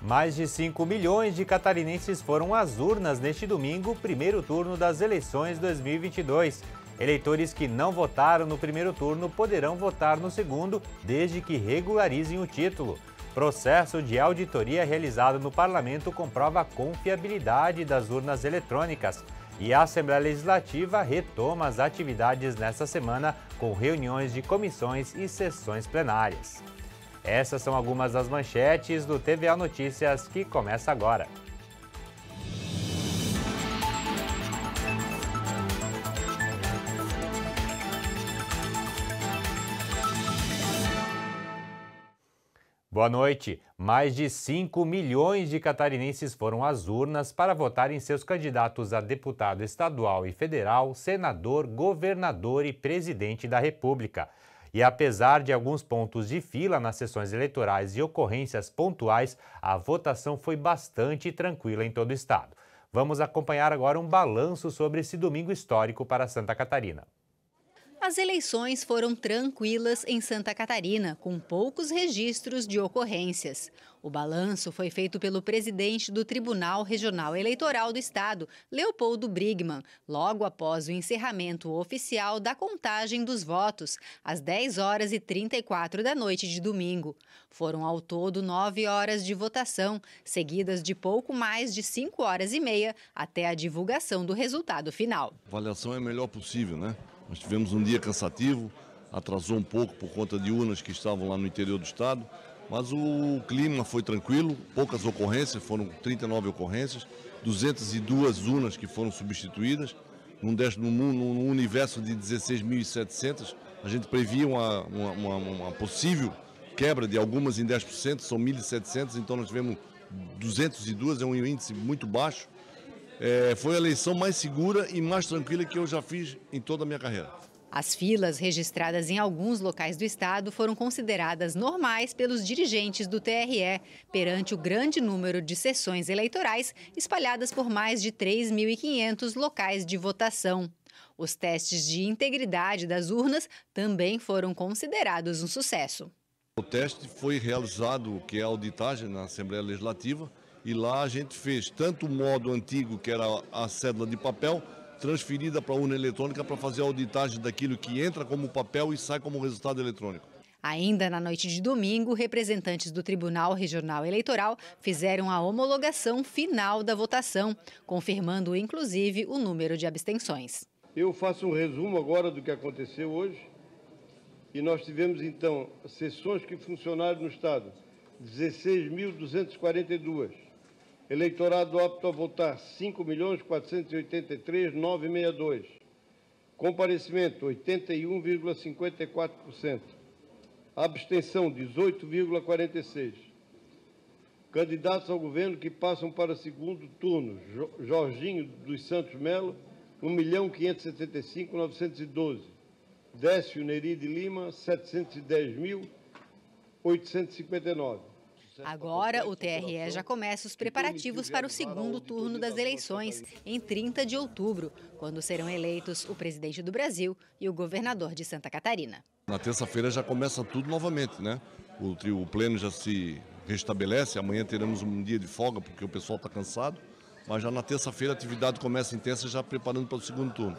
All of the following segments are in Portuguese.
Mais de 5 milhões de catarinenses foram às urnas neste domingo, primeiro turno das eleições 2022. Eleitores que não votaram no primeiro turno poderão votar no segundo, desde que regularizem o título. Processo de auditoria realizado no parlamento comprova a confiabilidade das urnas eletrônicas. E a Assembleia Legislativa retoma as atividades nesta semana com reuniões de comissões e sessões plenárias. Essas são algumas das manchetes do TVA Notícias que começa agora. Boa noite. Mais de 5 milhões de catarinenses foram às urnas para votar em seus candidatos a deputado estadual e federal, senador, governador e presidente da República. E apesar de alguns pontos de fila nas sessões eleitorais e ocorrências pontuais, a votação foi bastante tranquila em todo o estado. Vamos acompanhar agora um balanço sobre esse domingo histórico para Santa Catarina. As eleições foram tranquilas em Santa Catarina, com poucos registros de ocorrências. O balanço foi feito pelo presidente do Tribunal Regional Eleitoral do Estado, Leopoldo Brigman, logo após o encerramento oficial da contagem dos votos, às 10 horas e 34 da noite de domingo. Foram ao todo nove horas de votação, seguidas de pouco mais de cinco horas e meia até a divulgação do resultado final. A avaliação é a melhor possível, né? Nós tivemos um dia cansativo, atrasou um pouco por conta de urnas que estavam lá no interior do estado, mas o clima foi tranquilo, poucas ocorrências, foram 39 ocorrências, 202 urnas que foram substituídas, num, num universo de 16.700, a gente previa uma, uma, uma, possível quebra de algumas em 10%, são 1.700, então nós tivemos 202, é um índice muito baixo, é, foi a eleição mais segura e mais tranquila que eu já fiz em toda a minha carreira. As filas registradas em alguns locais do estado foram consideradas normais pelos dirigentes do TRE, perante o grande número de sessões eleitorais espalhadas por mais de 3.500 locais de votação. Os testes de integridade das urnas também foram considerados um sucesso. O teste foi realizado, que é a auditagem na Assembleia Legislativa, e lá a gente fez tanto o modo antigo, que era a cédula de papel, transferida para a urna eletrônica para fazer a auditagem daquilo que entra como papel e sai como resultado eletrônico. Ainda na noite de domingo, representantes do Tribunal Regional Eleitoral fizeram a homologação final da votação, confirmando inclusive o número de abstenções. Eu faço um resumo agora do que aconteceu hoje. E nós tivemos então sessões que funcionaram no Estado, 16.242 Eleitorado apto a votar 5.483.962. Comparecimento 81,54%. Abstenção 18,46. Candidatos ao governo que passam para segundo turno. Jorginho dos Santos Melo, 1.575.912. Décio Neri de Lima, 710.859. Agora, o TRE já começa os preparativos para o segundo turno das eleições, em 30 de outubro, quando serão eleitos o presidente do Brasil e o governador de Santa Catarina. Na terça-feira já começa tudo novamente, né? O, o pleno já se restabelece, amanhã teremos um dia de folga porque o pessoal está cansado, mas já na terça-feira a atividade começa intensa já preparando para o segundo turno.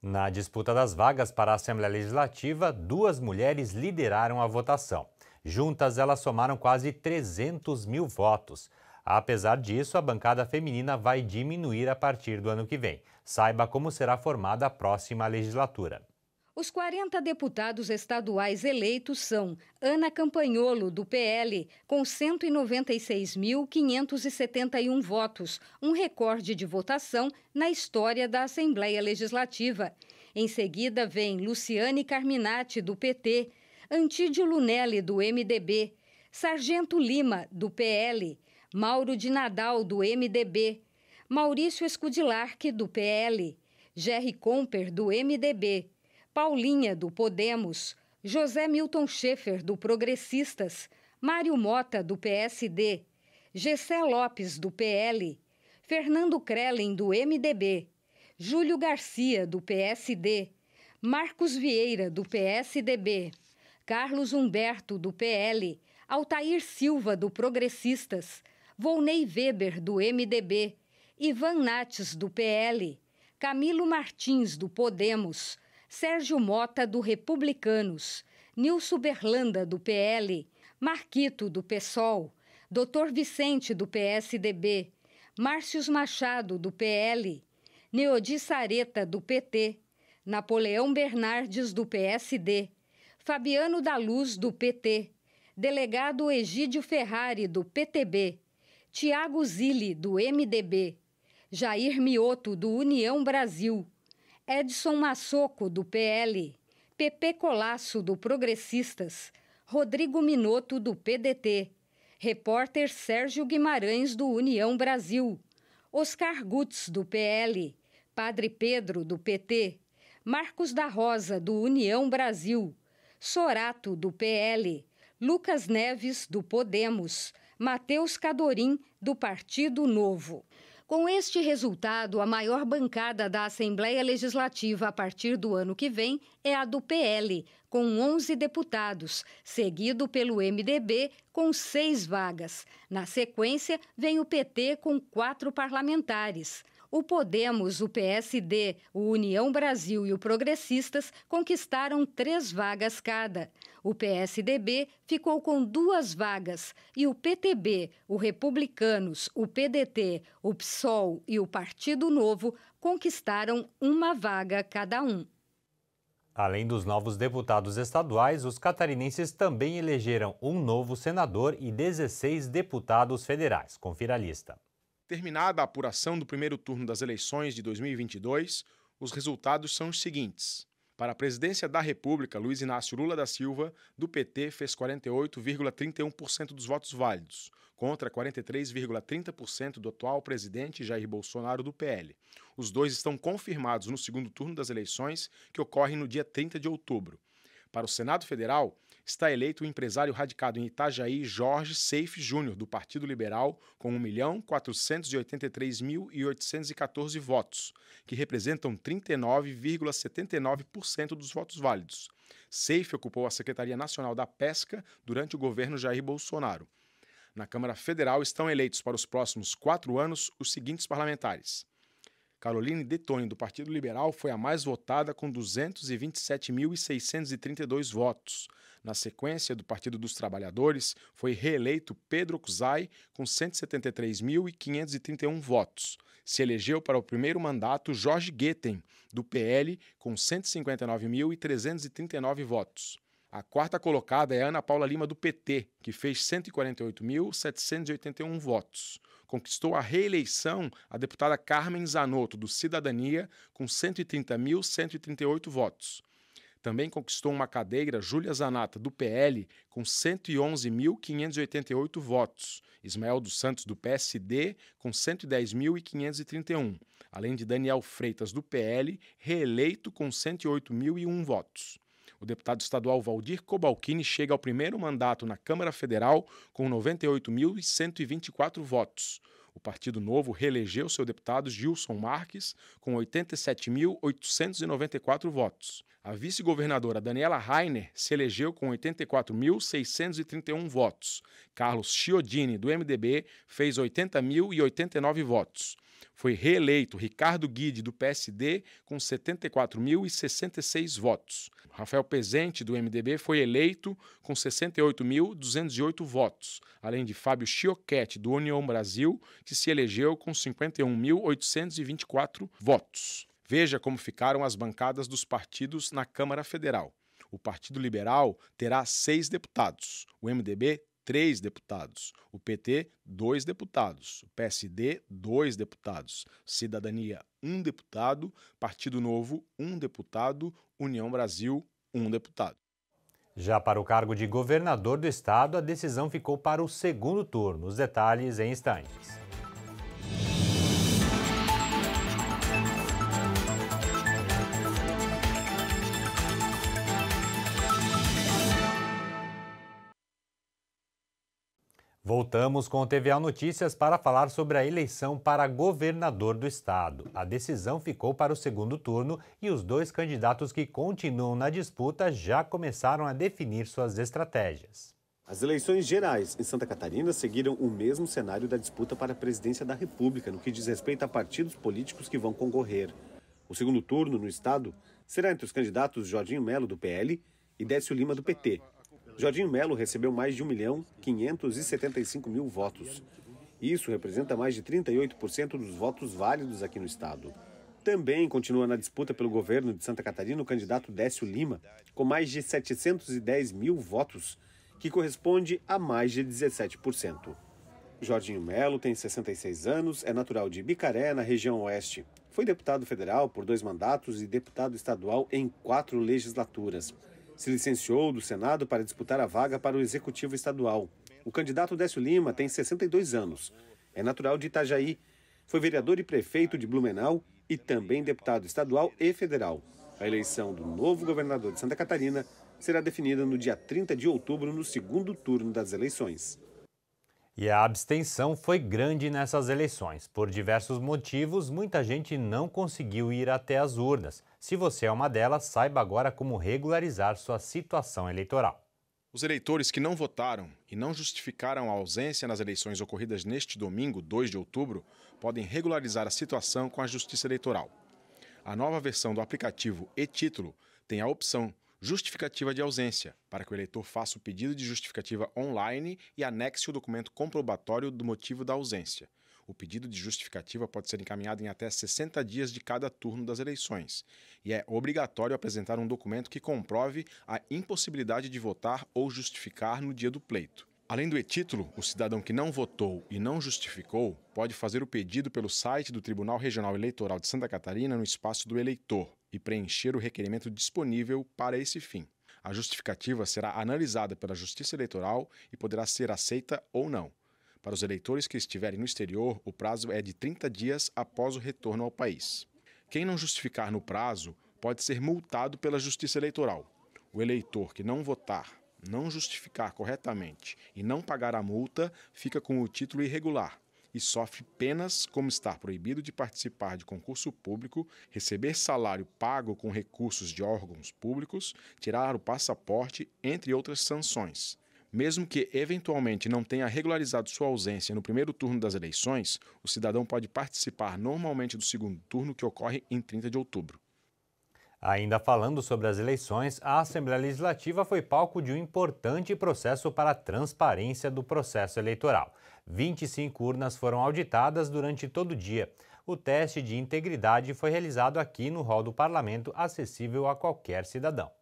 Na disputa das vagas para a Assembleia Legislativa, duas mulheres lideraram a votação. Juntas, elas somaram quase 300 mil votos. Apesar disso, a bancada feminina vai diminuir a partir do ano que vem. Saiba como será formada a próxima legislatura. Os 40 deputados estaduais eleitos são Ana Campanholo, do PL, com 196.571 votos, um recorde de votação na história da Assembleia Legislativa. Em seguida vem Luciane Carminati, do PT, Antídio Lunelli, do MDB, Sargento Lima, do PL, Mauro de Nadal, do MDB, Maurício Escudilarque, do PL, Jerry Comper, do MDB, Paulinha, do Podemos, José Milton Schaefer, do Progressistas, Mário Mota, do PSD, Gessé Lopes, do PL, Fernando Krellen, do MDB, Júlio Garcia, do PSD, Marcos Vieira, do PSDB. Carlos Humberto, do PL, Altair Silva, do Progressistas, Volney Weber, do MDB, Ivan Nates, do PL, Camilo Martins, do Podemos, Sérgio Mota, do Republicanos, Nilson Berlanda, do PL, Marquito, do PSOL, Dr. Vicente, do PSDB, Márcios Machado, do PL, Neodi Sareta, do PT, Napoleão Bernardes, do PSD, Fabiano da Luz, do PT, delegado Egídio Ferrari, do PTB, Tiago Zilli, do MDB, Jair Mioto, do União Brasil, Edson Massoco, do PL, Pepe Colasso, do Progressistas, Rodrigo Minotto, do PDT, repórter Sérgio Guimarães, do União Brasil, Oscar Gutz, do PL, Padre Pedro, do PT, Marcos da Rosa, do União Brasil, Sorato, do PL, Lucas Neves, do Podemos, Matheus Cadorim, do Partido Novo. Com este resultado, a maior bancada da Assembleia Legislativa a partir do ano que vem é a do PL, com 11 deputados, seguido pelo MDB, com seis vagas. Na sequência, vem o PT, com quatro parlamentares. O Podemos, o PSD, o União Brasil e o Progressistas conquistaram três vagas cada. O PSDB ficou com duas vagas e o PTB, o Republicanos, o PDT, o PSOL e o Partido Novo conquistaram uma vaga cada um. Além dos novos deputados estaduais, os catarinenses também elegeram um novo senador e 16 deputados federais. Confira a lista. Terminada a apuração do primeiro turno das eleições de 2022, os resultados são os seguintes. Para a presidência da República, Luiz Inácio Lula da Silva, do PT, fez 48,31% dos votos válidos, contra 43,30% do atual presidente Jair Bolsonaro do PL. Os dois estão confirmados no segundo turno das eleições, que ocorre no dia 30 de outubro. Para o Senado Federal, está eleito o empresário radicado em Itajaí Jorge Seife Júnior, do Partido Liberal, com 1.483.814 votos, que representam 39,79% dos votos válidos. Seife ocupou a Secretaria Nacional da Pesca durante o governo Jair Bolsonaro. Na Câmara Federal estão eleitos para os próximos quatro anos os seguintes parlamentares: Caroline Detoni, do Partido Liberal, foi a mais votada com 227.632 votos. Na sequência do Partido dos Trabalhadores, foi reeleito Pedro Cusai com 173.531 votos. Se elegeu para o primeiro mandato Jorge Guetem, do PL, com 159.339 votos. A quarta colocada é Ana Paula Lima, do PT, que fez 148.781 votos. Conquistou a reeleição a deputada Carmen Zanotto, do Cidadania, com 130.138 votos. Também conquistou uma cadeira Júlia Zanata, do PL, com 111.588 votos. Ismael dos Santos, do PSD, com 110.531. Além de Daniel Freitas, do PL, reeleito com 108.001 votos. O deputado estadual Valdir Cobalcini chega ao primeiro mandato na Câmara Federal com 98.124 votos. O Partido Novo reelegeu seu deputado Gilson Marques com 87.894 votos. A vice-governadora Daniela Rainer se elegeu com 84.631 votos. Carlos Chiodini, do MDB, fez 80.089 votos. Foi reeleito Ricardo Guide, do PSD, com 74.066 votos. Rafael Pezente, do MDB, foi eleito com 68.208 votos, além de Fábio Chioquete, do União Brasil, que se elegeu com 51.824 votos. Veja como ficaram as bancadas dos partidos na Câmara Federal. O Partido Liberal terá seis deputados, o MDB, três deputados, o PT, dois deputados, o PSD, dois deputados, Cidadania, um deputado, Partido Novo, um deputado, União Brasil, um deputado. Já para o cargo de governador do estado, a decisão ficou para o segundo turno. Os detalhes em instantes. Voltamos com o TVA Notícias para falar sobre a eleição para governador do estado. A decisão ficou para o segundo turno e os dois candidatos que continuam na disputa já começaram a definir suas estratégias. As eleições gerais em Santa Catarina seguiram o mesmo cenário da disputa para a presidência da República no que diz respeito a partidos políticos que vão concorrer. O segundo turno no estado será entre os candidatos Jorginho Melo do PL e Décio Lima do PT, Jorginho Melo recebeu mais de 1 milhão 575 mil votos. Isso representa mais de 38% dos votos válidos aqui no estado. Também continua na disputa pelo governo de Santa Catarina o candidato Décio Lima, com mais de 710 mil votos, que corresponde a mais de 17%. Jorginho Melo tem 66 anos, é natural de Bicaré, na região oeste. Foi deputado federal por dois mandatos e deputado estadual em quatro legislaturas se licenciou do Senado para disputar a vaga para o Executivo Estadual. O candidato Décio Lima tem 62 anos, é natural de Itajaí, foi vereador e prefeito de Blumenau e também deputado estadual e federal. A eleição do novo governador de Santa Catarina será definida no dia 30 de outubro, no segundo turno das eleições. E a abstenção foi grande nessas eleições. Por diversos motivos, muita gente não conseguiu ir até as urnas. Se você é uma delas, saiba agora como regularizar sua situação eleitoral. Os eleitores que não votaram e não justificaram a ausência nas eleições ocorridas neste domingo, 2 de outubro, podem regularizar a situação com a Justiça Eleitoral. A nova versão do aplicativo e-Título tem a opção Justificativa de ausência, para que o eleitor faça o pedido de justificativa online e anexe o documento comprobatório do motivo da ausência. O pedido de justificativa pode ser encaminhado em até 60 dias de cada turno das eleições e é obrigatório apresentar um documento que comprove a impossibilidade de votar ou justificar no dia do pleito. Além do e-título, o cidadão que não votou e não justificou pode fazer o pedido pelo site do Tribunal Regional Eleitoral de Santa Catarina no espaço do eleitor e preencher o requerimento disponível para esse fim. A justificativa será analisada pela Justiça Eleitoral e poderá ser aceita ou não. Para os eleitores que estiverem no exterior, o prazo é de 30 dias após o retorno ao país. Quem não justificar no prazo pode ser multado pela Justiça Eleitoral. O eleitor que não votar, não justificar corretamente e não pagar a multa fica com o título irregular e sofre penas como estar proibido de participar de concurso público, receber salário pago com recursos de órgãos públicos, tirar o passaporte, entre outras sanções. Mesmo que eventualmente não tenha regularizado sua ausência no primeiro turno das eleições, o cidadão pode participar normalmente do segundo turno, que ocorre em 30 de outubro. Ainda falando sobre as eleições, a Assembleia Legislativa foi palco de um importante processo para a transparência do processo eleitoral. 25 urnas foram auditadas durante todo o dia. O teste de integridade foi realizado aqui no hall do parlamento, acessível a qualquer cidadão.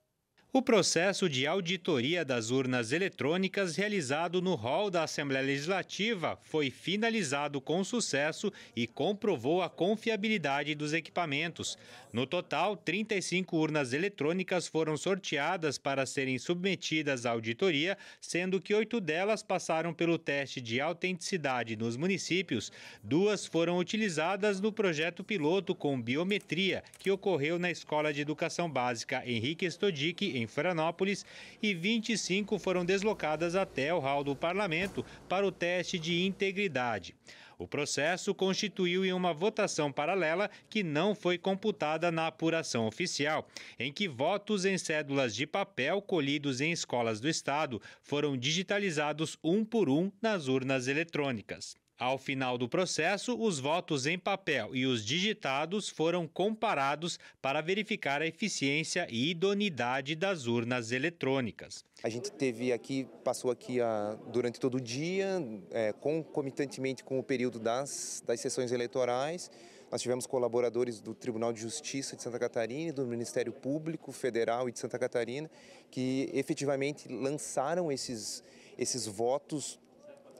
O processo de auditoria das urnas eletrônicas realizado no hall da Assembleia Legislativa foi finalizado com sucesso e comprovou a confiabilidade dos equipamentos. No total, 35 urnas eletrônicas foram sorteadas para serem submetidas à auditoria, sendo que oito delas passaram pelo teste de autenticidade nos municípios. Duas foram utilizadas no projeto piloto com biometria, que ocorreu na Escola de Educação Básica Henrique Stodic, em em Florianópolis e 25 foram deslocadas até o hall do parlamento para o teste de integridade. O processo constituiu em uma votação paralela que não foi computada na apuração oficial, em que votos em cédulas de papel colhidos em escolas do estado foram digitalizados um por um nas urnas eletrônicas. Ao final do processo, os votos em papel e os digitados foram comparados para verificar a eficiência e idoneidade das urnas eletrônicas. A gente teve aqui, passou aqui a, durante todo o dia, é, concomitantemente com o período das, das sessões eleitorais. Nós tivemos colaboradores do Tribunal de Justiça de Santa Catarina, do Ministério Público Federal e de Santa Catarina, que efetivamente lançaram esses, esses votos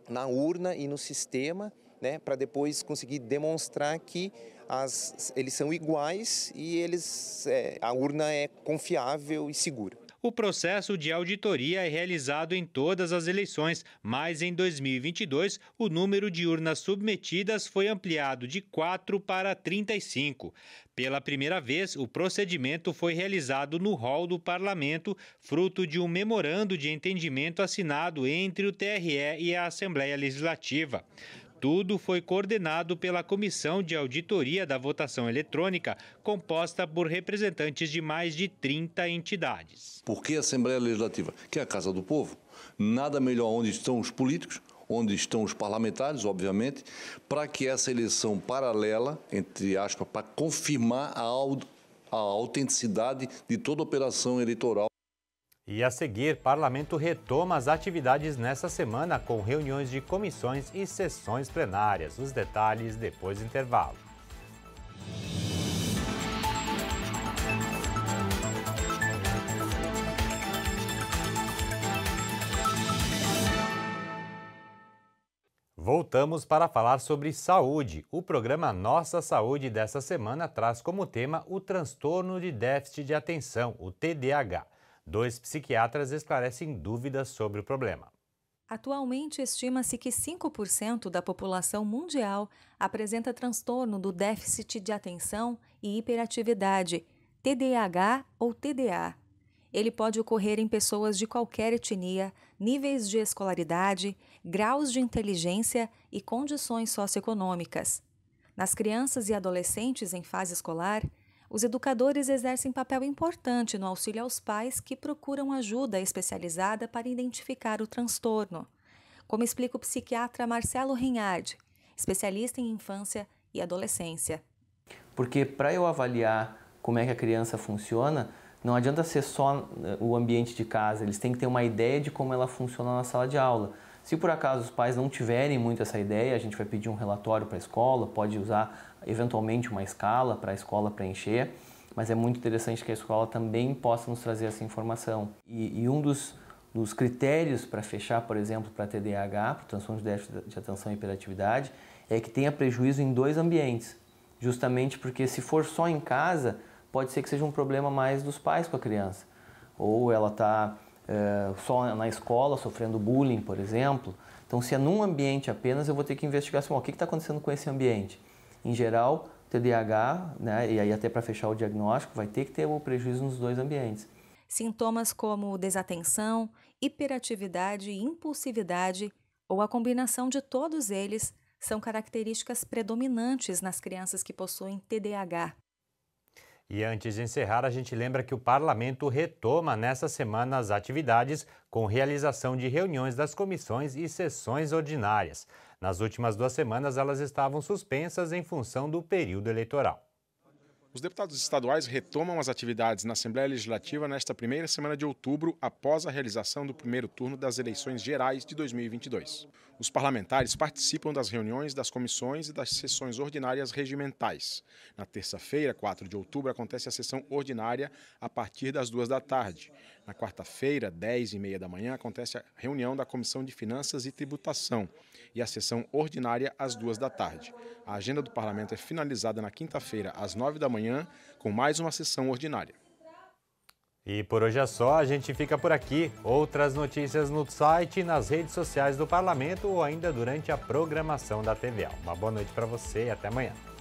na urna e no sistema, né, para depois conseguir demonstrar que as, eles são iguais e eles, é, a urna é confiável e segura. O processo de auditoria é realizado em todas as eleições, mas em 2022 o número de urnas submetidas foi ampliado de 4 para 35. Pela primeira vez, o procedimento foi realizado no hall do parlamento, fruto de um memorando de entendimento assinado entre o TRE e a Assembleia Legislativa. Tudo foi coordenado pela Comissão de Auditoria da Votação Eletrônica, composta por representantes de mais de 30 entidades. Porque a Assembleia Legislativa, que é a Casa do Povo, nada melhor onde estão os políticos, onde estão os parlamentares, obviamente, para que essa eleição paralela, entre aspas, para confirmar a, a autenticidade de toda operação eleitoral. E a seguir, parlamento retoma as atividades nesta semana com reuniões de comissões e sessões plenárias. Os detalhes depois do intervalo. Voltamos para falar sobre saúde. O programa Nossa Saúde desta semana traz como tema o transtorno de déficit de atenção, o TDAH. Dois psiquiatras esclarecem dúvidas sobre o problema. Atualmente, estima-se que 5% da população mundial apresenta transtorno do déficit de atenção e hiperatividade, TDAH ou TDA. Ele pode ocorrer em pessoas de qualquer etnia, níveis de escolaridade, graus de inteligência e condições socioeconômicas. Nas crianças e adolescentes em fase escolar, os educadores exercem papel importante no auxílio aos pais que procuram ajuda especializada para identificar o transtorno. Como explica o psiquiatra Marcelo Rinhardi, especialista em infância e adolescência. Porque para eu avaliar como é que a criança funciona, não adianta ser só eh, o ambiente de casa, eles têm que ter uma ideia de como ela funciona na sala de aula. Se por acaso os pais não tiverem muito essa ideia, a gente vai pedir um relatório para a escola, pode usar eventualmente uma escala para a escola preencher, mas é muito interessante que a escola também possa nos trazer essa informação. E, e um dos, dos critérios para fechar, por exemplo, para TDAH, para transtorno de déficit de atenção e hiperatividade, é que tenha prejuízo em dois ambientes, justamente porque se for só em casa, pode ser que seja um problema mais dos pais com a criança, ou ela está é, eh, só na escola sofrendo bullying, por exemplo. Então, se é num ambiente apenas, eu vou ter que investigar assim, o que está acontecendo com esse ambiente. Em geral, TDAH, né, e aí até para fechar o diagnóstico, vai ter que ter o prejuízo nos dois ambientes. Sintomas como desatenção, hiperatividade e impulsividade, ou a combinação de todos eles, são características predominantes nas crianças que possuem TDAH. E antes de encerrar, a gente lembra que o parlamento retoma nessa semana as atividades com realização de reuniões das comissões e sessões ordinárias. Nas últimas duas semanas, elas estavam suspensas em função do período eleitoral. Os deputados estaduais retomam as atividades na Assembleia Legislativa nesta primeira semana de outubro, após a realização do primeiro turno das eleições gerais de 2022. Os parlamentares participam das reuniões das comissões e das sessões ordinárias regimentais. Na terça-feira, 4 de outubro, acontece a sessão ordinária a partir das duas da tarde. Na quarta-feira, 10 e meia da manhã, acontece a reunião da Comissão de Finanças e Tributação e a sessão ordinária às duas da tarde. A agenda do parlamento é finalizada na quinta-feira, às 9 da manhã, com mais uma sessão ordinária. E por hoje é só, a gente fica por aqui. Outras notícias no site, nas redes sociais do Parlamento ou ainda durante a programação da TVA. Uma boa noite para você e até amanhã.